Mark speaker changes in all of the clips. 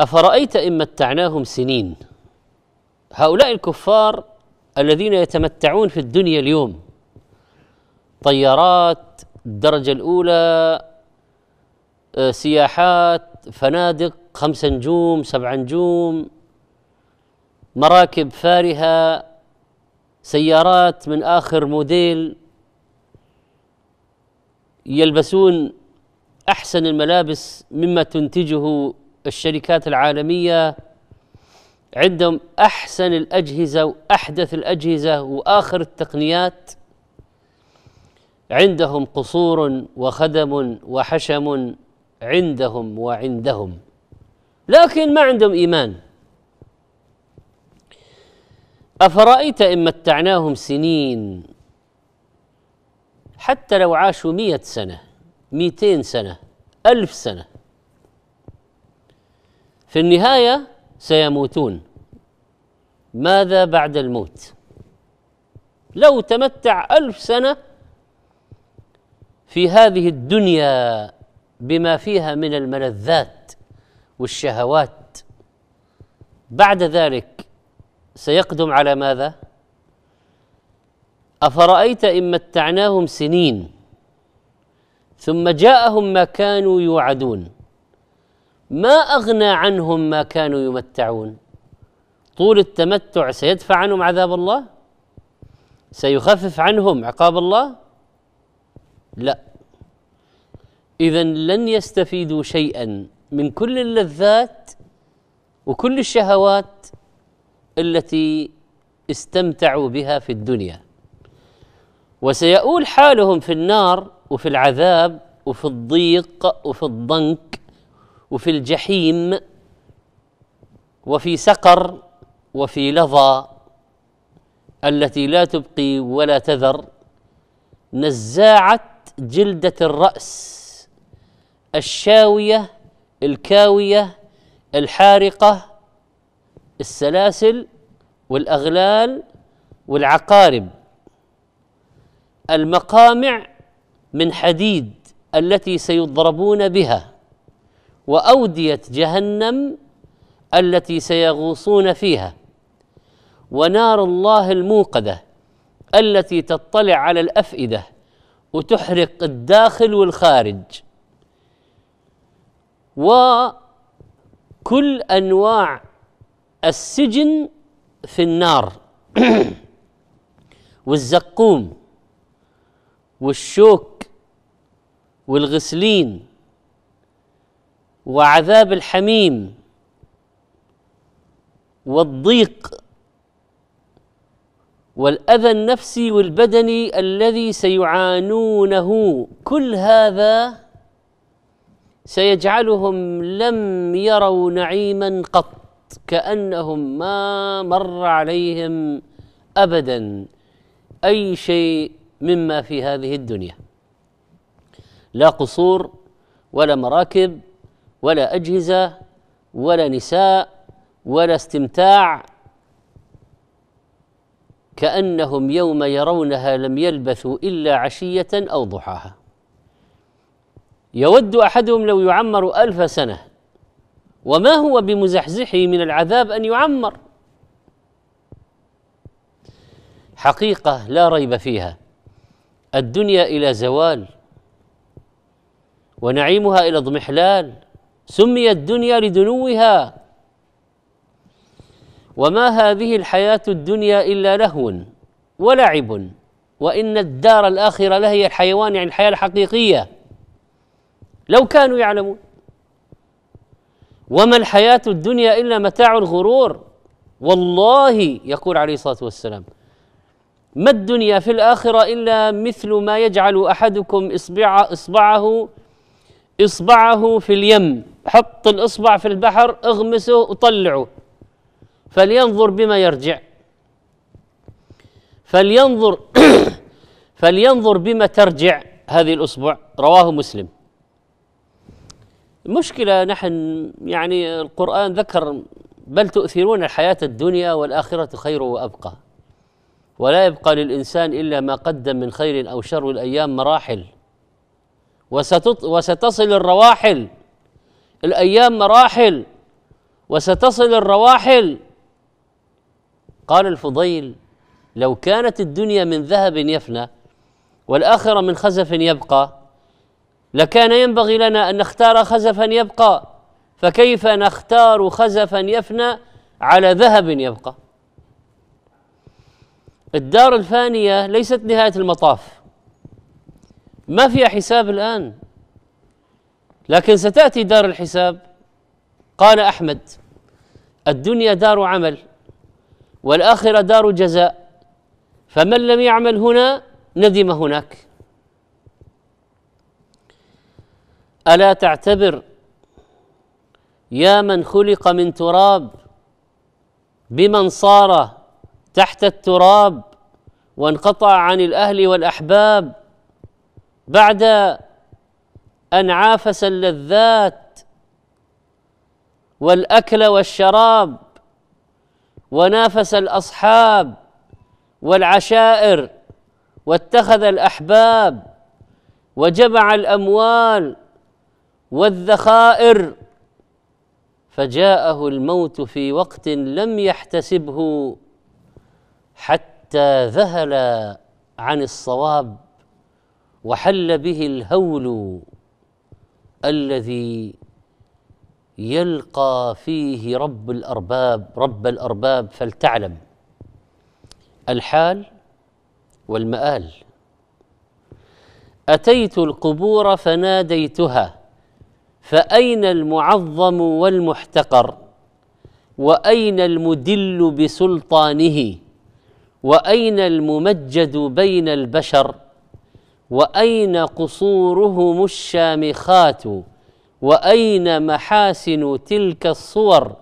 Speaker 1: أفرأيت إن متعناهم سنين هؤلاء الكفار الذين يتمتعون في الدنيا اليوم طيارات الدرجة الأولى آه، سياحات فنادق خمس نجوم سبع نجوم مراكب فارهة سيارات من آخر موديل يلبسون أحسن الملابس مما تنتجه الشركات العالمية عندهم أحسن الأجهزة وأحدث الأجهزة وآخر التقنيات عندهم قصور وخدم وحشم عندهم وعندهم لكن ما عندهم إيمان أفرأيت إن متعناهم سنين حتى لو عاشوا مئة سنة مئتين سنة ألف سنة في النهايه سيموتون ماذا بعد الموت لو تمتع الف سنه في هذه الدنيا بما فيها من الملذات والشهوات بعد ذلك سيقدم على ماذا افرايت ان متعناهم سنين ثم جاءهم ما كانوا يوعدون ما اغنى عنهم ما كانوا يمتعون طول التمتع سيدفع عنهم عذاب الله سيخفف عنهم عقاب الله لا اذا لن يستفيدوا شيئا من كل اللذات وكل الشهوات التي استمتعوا بها في الدنيا وسيؤول حالهم في النار وفي العذاب وفي الضيق وفي الضنك وفي الجحيم وفي سقر وفي لظى التي لا تبقي ولا تذر نزاعة جلدة الرأس الشاوية الكاوية الحارقة السلاسل والأغلال والعقارب المقامع من حديد التي سيضربون بها واوديه جهنم التي سيغوصون فيها ونار الله الموقده التي تطلع على الافئده وتحرق الداخل والخارج وكل انواع السجن في النار والزقوم والشوك والغسلين وعذاب الحميم والضيق والاذى النفسي والبدني الذي سيعانونه كل هذا سيجعلهم لم يروا نعيما قط كانهم ما مر عليهم ابدا اي شيء مما في هذه الدنيا لا قصور ولا مراكب ولا اجهزه ولا نساء ولا استمتاع كانهم يوم يرونها لم يلبثوا الا عشيه او ضحاها يود احدهم لو يعمر الف سنه وما هو بمزحزحه من العذاب ان يعمر حقيقه لا ريب فيها الدنيا الى زوال ونعيمها الى اضمحلال سميت الدنيا لدنوها وما هذه الحياة الدنيا إلا لهو ولعب وإن الدار الآخرة لهي الحيوان يعني الحياة الحقيقية لو كانوا يعلمون وما الحياة الدنيا إلا متاع الغرور والله يقول عليه الصلاة والسلام ما الدنيا في الآخرة إلا مثل ما يجعل أحدكم إصبع إصبعه إصبعه في اليم حط الإصبع في البحر اغمسه وطلعه فلينظر بما يرجع فلينظر فلينظر بما ترجع هذه الأصبع رواه مسلم مشكلة نحن يعني القرآن ذكر بل تؤثرون الحياة الدنيا والآخرة خير وأبقى ولا يبقى للإنسان إلا ما قدم من خير أو شر الأيام مراحل وستصل الرواحل الأيام مراحل وستصل الرواحل قال الفضيل لو كانت الدنيا من ذهب يفنى والآخرة من خزف يبقى لكان ينبغي لنا أن نختار خزفا يبقى فكيف نختار خزفا يفنى على ذهب يبقى الدار الفانية ليست نهاية المطاف ما فيها حساب الآن لكن ستاتي دار الحساب قال احمد الدنيا دار عمل والاخره دار جزاء فمن لم يعمل هنا ندم هناك الا تعتبر يا من خلق من تراب بمن صار تحت التراب وانقطع عن الاهل والاحباب بعد أن عافس اللذات والأكل والشراب ونافس الأصحاب والعشائر واتخذ الأحباب وجمع الأموال والذخائر فجاءه الموت في وقت لم يحتسبه حتى ذهل عن الصواب وحل به الهول الذي يلقى فيه رب الارباب رب الارباب فلتعلم الحال والمآل أتيت القبور فناديتها فأين المعظم والمحتقر وأين المدل بسلطانه وأين الممجد بين البشر واين قصورهم الشامخات واين محاسن تلك الصور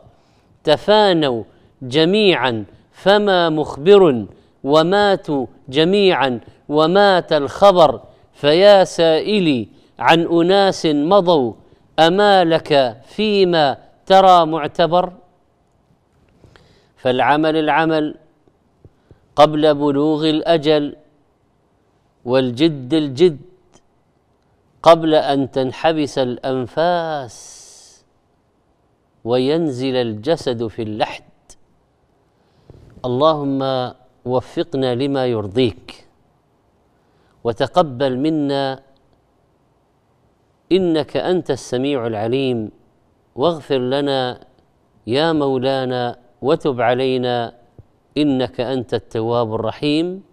Speaker 1: تفانوا جميعا فما مخبر وماتوا جميعا ومات الخبر فيا سائلي عن اناس مضوا اما لك فيما ترى معتبر فالعمل العمل قبل بلوغ الاجل والجد الجد قبل ان تنحبس الانفاس وينزل الجسد في اللحد اللهم وفقنا لما يرضيك وتقبل منا انك انت السميع العليم واغفر لنا يا مولانا وتب علينا انك انت التواب الرحيم